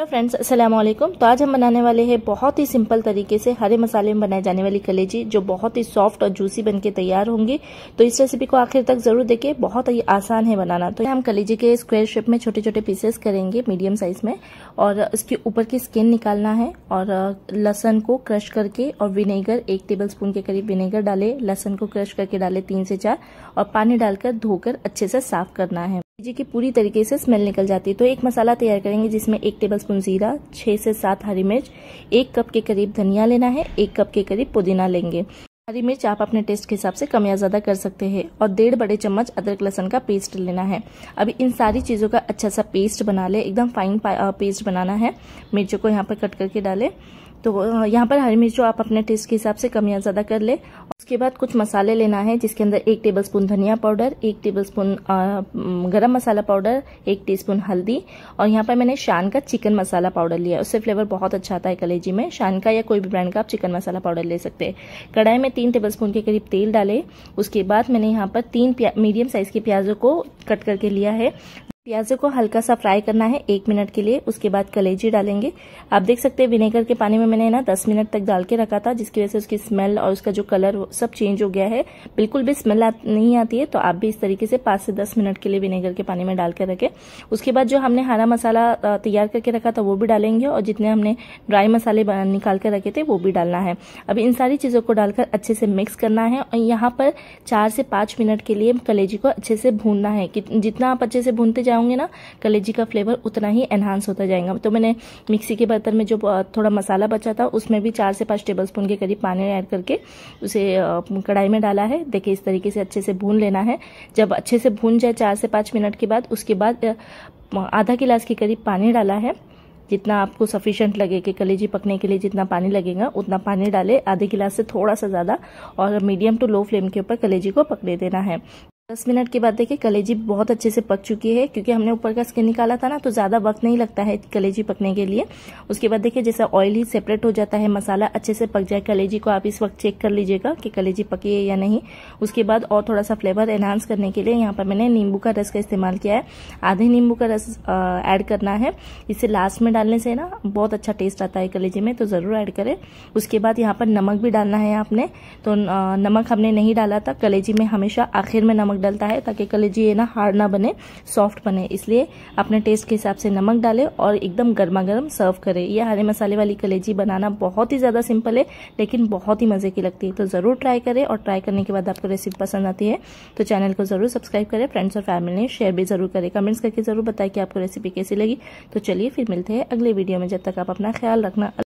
hello friends अस्सलाम वालेकुम तो आज हम बनाने वाले हैं बहुत ही सिंपल तरीके से हरे मसाले में बनाई जाने वाली कलेजी जो बहुत ही सॉफ्ट और जूसी बनके तैयार होंगी तो इस रेसिपी को आखिर तक जरूर देखें बहुत ही आसान है बनाना तो हम कलेजी के स्क्वायर शेप में छोटे छोटे पीसेस करेंगे मीडियम साइज में और इसके ऊपर की स्किन निकालना है और लहसन को क्रश करके और विनेगर एक टेबल स्पून के करीब विनेगर डाले लहसन को क्रश करके डाले तीन से चार और पानी डालकर धोकर अच्छे से साफ करना है जी की पूरी तरीके से स्मेल निकल जाती है तो एक मसाला तैयार करेंगे जिसमें एक टेबल स्पून जीरा छह से सात हरी मिर्च एक कप के करीब धनिया लेना है एक कप के करीब पुदीना लेंगे हरी मिर्च आप अपने टेस्ट के हिसाब से कम या ज़्यादा कर सकते हैं और डेढ़ बड़े चम्मच अदरक लहसन का पेस्ट लेना है अभी इन सारी चीज़ों का अच्छा सा पेस्ट बना ले एकदम फाइन पेस्ट बनाना है मिर्चों को यहाँ पर कट करके डाले तो यहाँ पर हरी मिर्च आप अपने टेस्ट के हिसाब से कम या ज़्यादा कर ले इसके बाद कुछ मसाले लेना है जिसके अंदर एक टेबलस्पून धनिया पाउडर एक टेबलस्पून गरम मसाला पाउडर एक टीस्पून हल्दी और यहाँ पर मैंने शान का चिकन मसाला पाउडर लिया उससे फ्लेवर बहुत अच्छा आता है कलेजी में शान का या कोई भी ब्रांड का आप चिकन मसाला पाउडर ले सकते हैं कढ़ाई में तीन स्पून के करीब तेल डाले उसके बाद मैंने यहाँ पर तीन मीडियम साइज़ के प्याजों को कट करके लिया है प्याजों को हल्का सा फ्राई करना है एक मिनट के लिए उसके बाद कलेजी डालेंगे आप देख सकते हैं विनेगर के पानी में मैंने ना दस मिनट तक डाल के रखा था जिसकी वजह से उसकी स्मेल और उसका जो कलर सब चेंज हो गया है बिल्कुल भी स्मेल आ, नहीं आती है तो आप भी इस तरीके से पाँच से दस मिनट के लिए विनेगर के पानी में डाल के रखें उसके बाद जो हमने हरा मसाला तैयार करके रखा था वो भी डालेंगे और जितने हमने ड्राई मसाले निकाल कर रखे थे वो भी डालना है अब इन सारी चीज़ों को डालकर अच्छे से मिक्स करना है और यहाँ पर चार से पांच मिनट के लिए कलेजी को अच्छे से भूनना है जितना आप अच्छे से भूनते जाओगे ना कलेजी का फ्लेवर उतना ही एनहांस होता जाएगा तो मैंने मिक्सी के बर्तन में जो थोड़ा मसाला बचा था उसमें भी चार से पाँच टेबल स्पून के करीब पानी ऐड करके उसे कढ़ाई में डाला है देखिए इस तरीके से अच्छे से भून लेना है जब अच्छे से भून जाए चार से पाँच मिनट के बाद उसके बाद आधा गिलास के करीब पानी डाला है जितना आपको सफिशेंट लगे कि कलेजी पकने के लिए जितना पानी लगेगा उतना पानी डाले आधे गिलास से थोड़ा सा ज़्यादा और मीडियम टू लो फ्लेम के ऊपर कलेजी को पकने देना है दस मिनट के बाद देखिए कलेजी बहुत अच्छे से पक चुकी है क्योंकि हमने ऊपर का स्किन निकाला था ना तो ज़्यादा वक्त नहीं लगता है कलेजी पकने के लिए उसके बाद देखिए जैसा ऑयल ही सेपरेट हो जाता है मसाला अच्छे से पक जाए कलेजी को आप इस वक्त चेक कर लीजिएगा कि कलेजी पकी है या नहीं उसके बाद और थोड़ा सा फ्लेवर एनहांस करने के लिए यहाँ पर मैंने नींबू का रस का इस्तेमाल किया है आधे नींबू का रस ऐड करना है इसे लास्ट में डालने से ना बहुत अच्छा टेस्ट आता है कलेजी में तो ज़रूर ऐड करें उसके बाद यहाँ पर नमक भी डालना है आपने तो नमक हमने नहीं डाला था कलेजी में हमेशा आखिर में नमक नमक डलता है ताकि कलेजी ये ना हार्ड ना बने सॉफ्ट बने इसलिए अपने टेस्ट के हिसाब से नमक डालें और एकदम गर्मा गर्म सर्व करें यह हरे मसाले वाली कलेजी बनाना बहुत ही ज़्यादा सिंपल है लेकिन बहुत ही मज़े की लगती है तो ज़रूर ट्राई करें और ट्राई करने के बाद आपको रेसिपी पसंद आती है तो चैनल को ज़रूर सब्सक्राइब करें फ्रेंड्स और फैमिली ने शेयर भी ज़रूर करें कमेंट्स करके ज़रूर बताएं कि आपको रेसिपी कैसी लगी तो चलिए फिर मिलते हैं अगले वीडियो में जब तक आप अपना ख्याल रखना